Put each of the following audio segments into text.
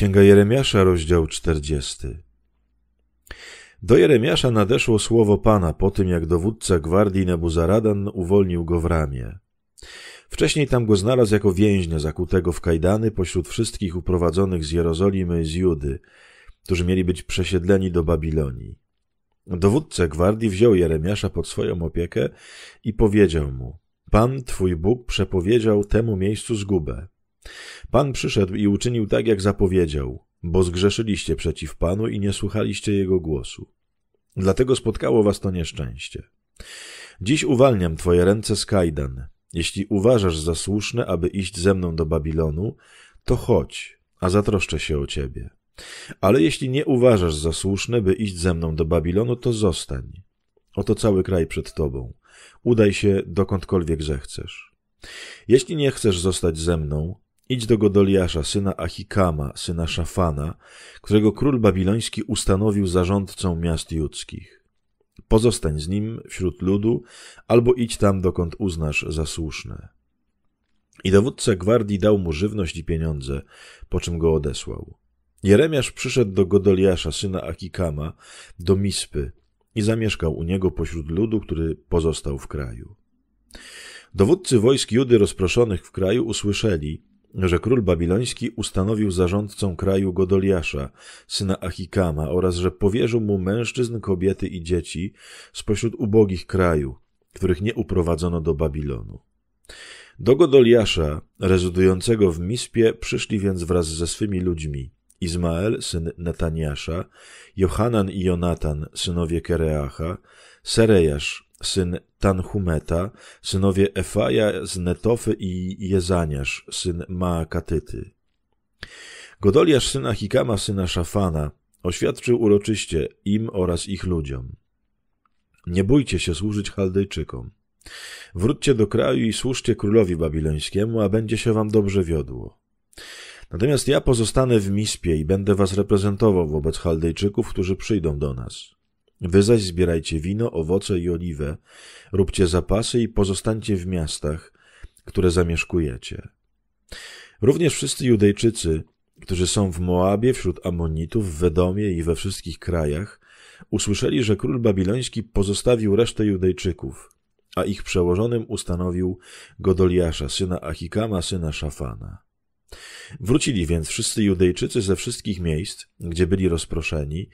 Księga Jeremiasza, rozdział 40. Do Jeremiasza nadeszło słowo Pana po tym, jak dowódca gwardii Nebuzaradan uwolnił go w ramię. Wcześniej tam go znalazł jako więźnia zakutego w kajdany pośród wszystkich uprowadzonych z Jerozolimy z Judy, którzy mieli być przesiedleni do Babilonii. Dowódca gwardii wziął Jeremiasza pod swoją opiekę i powiedział mu: Pan, twój Bóg, przepowiedział temu miejscu zgubę. Pan przyszedł i uczynił tak, jak zapowiedział, bo zgrzeszyliście przeciw Panu i nie słuchaliście Jego głosu. Dlatego spotkało was to nieszczęście. Dziś uwalniam twoje ręce z kajdan. Jeśli uważasz za słuszne, aby iść ze mną do Babilonu, to chodź, a zatroszczę się o ciebie. Ale jeśli nie uważasz za słuszne, by iść ze mną do Babilonu, to zostań. Oto cały kraj przed tobą. Udaj się dokądkolwiek zechcesz. Jeśli nie chcesz zostać ze mną, Idź do Godoliasza, syna Achikama, syna Szafana, którego król babiloński ustanowił zarządcą miast judzkich. Pozostań z nim wśród ludu, albo idź tam, dokąd uznasz za słuszne. I dowódca gwardii dał mu żywność i pieniądze, po czym go odesłał. Jeremiasz przyszedł do Godoliasza, syna Achikama, do Mispy i zamieszkał u niego pośród ludu, który pozostał w kraju. Dowódcy wojsk Judy rozproszonych w kraju usłyszeli, że król babiloński ustanowił zarządcą kraju Godoliasza, syna Achikama, oraz że powierzył mu mężczyzn, kobiety i dzieci spośród ubogich kraju, których nie uprowadzono do Babilonu. Do Godoliasza, rezydującego w Mispie, przyszli więc wraz ze swymi ludźmi Izmael, syn Netaniasza, Johanan i Jonatan, synowie Kereacha, Serejasz, syn Tanhumeta, synowie Efaja z Netofy i Jezaniasz, syn Maakatyty. Godoliasz syna Hikama, syna Szafana, oświadczył uroczyście im oraz ich ludziom. Nie bójcie się służyć Chaldejczykom. Wróćcie do kraju i służcie królowi babilońskiemu, a będzie się wam dobrze wiodło. Natomiast ja pozostanę w Mispie i będę was reprezentował wobec Chaldejczyków, którzy przyjdą do nas. Wy zaś zbierajcie wino, owoce i oliwę, róbcie zapasy i pozostańcie w miastach, które zamieszkujecie. Również wszyscy Judejczycy, którzy są w Moabie, wśród Amonitów, w Wedomie i we wszystkich krajach, usłyszeli, że król babiloński pozostawił resztę Judejczyków, a ich przełożonym ustanowił Godoliasza, syna Achikama, syna Szafana. Wrócili więc wszyscy Judejczycy ze wszystkich miejsc, gdzie byli rozproszeni,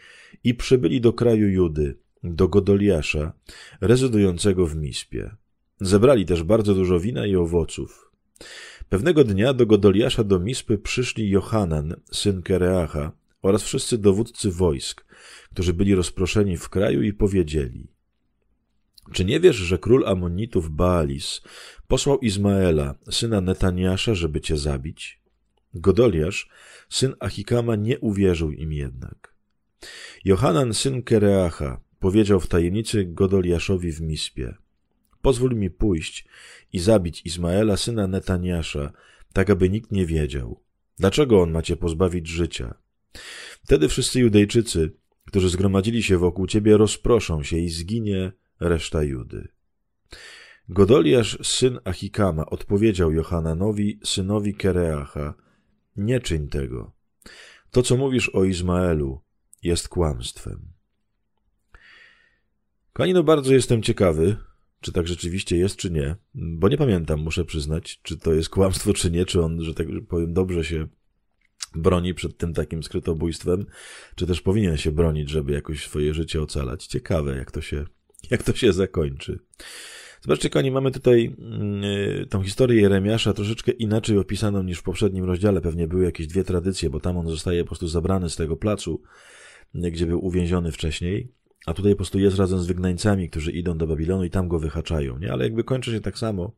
i przybyli do kraju Judy, do Godoliasza, rezydującego w Mispie. Zebrali też bardzo dużo wina i owoców. Pewnego dnia do Godoliasza do Mispy przyszli Johanan, syn Kereacha, oraz wszyscy dowódcy wojsk, którzy byli rozproszeni w kraju i powiedzieli – czy nie wiesz, że król Amonitów Baalis posłał Izmaela, syna Netaniasza, żeby cię zabić? Godoliasz, syn Achikama, nie uwierzył im jednak. Johanan, syn Kereacha, powiedział w tajemnicy Godoliaszowi w Mispie – pozwól mi pójść i zabić Izmaela, syna Netaniasza, tak aby nikt nie wiedział. Dlaczego on macie pozbawić życia? Wtedy wszyscy Judejczycy, którzy zgromadzili się wokół ciebie, rozproszą się i zginie reszta Judy. Godoliasz, syn Achikama, odpowiedział Johananowi, synowi Kereacha, nie czyń tego. To, co mówisz o Izmaelu, jest kłamstwem. Kanino, bardzo jestem ciekawy, czy tak rzeczywiście jest, czy nie, bo nie pamiętam, muszę przyznać, czy to jest kłamstwo, czy nie, czy on, że tak powiem, dobrze się broni przed tym takim skrytobójstwem, czy też powinien się bronić, żeby jakoś swoje życie ocalać. Ciekawe, jak to się, jak to się zakończy. Zobaczcie, kochani, mamy tutaj mm, y, tą historię Jeremiasza troszeczkę inaczej opisaną niż w poprzednim rozdziale. Pewnie były jakieś dwie tradycje, bo tam on zostaje po prostu zabrany z tego placu, y, gdzie był uwięziony wcześniej. A tutaj po prostu jest razem z wygnańcami, którzy idą do Babilonu i tam go wyhaczają, nie? Ale jakby kończy się tak samo.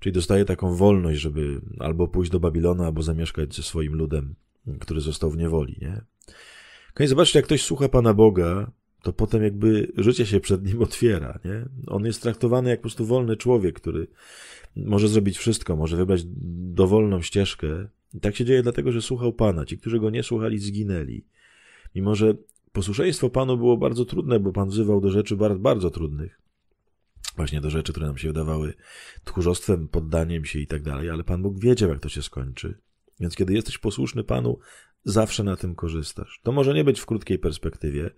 Czyli dostaje taką wolność, żeby albo pójść do Babilonu, albo zamieszkać ze swoim ludem, który został w niewoli, nie? Kochani, zobaczcie, jak ktoś słucha Pana Boga, to potem jakby życie się przed nim otwiera. Nie? On jest traktowany jak po prostu wolny człowiek, który może zrobić wszystko, może wybrać dowolną ścieżkę. I tak się dzieje dlatego, że słuchał Pana. Ci, którzy go nie słuchali, zginęli. Mimo, że posłuszeństwo Panu było bardzo trudne, bo Pan wzywał do rzeczy bardzo, bardzo trudnych. Właśnie do rzeczy, które nam się wydawały tchórzostwem, poddaniem się i tak dalej, ale Pan Bóg wiedział, jak to się skończy. Więc kiedy jesteś posłuszny Panu, zawsze na tym korzystasz. To może nie być w krótkiej perspektywie,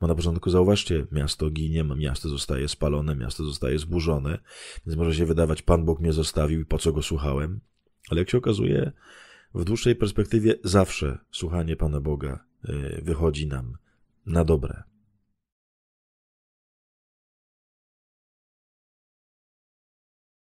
bo na początku zauważcie, miasto ginie, miasto zostaje spalone, miasto zostaje zburzone, więc może się wydawać, Pan Bóg mnie zostawił i po co go słuchałem. Ale jak się okazuje, w dłuższej perspektywie zawsze słuchanie Pana Boga e, wychodzi nam na dobre.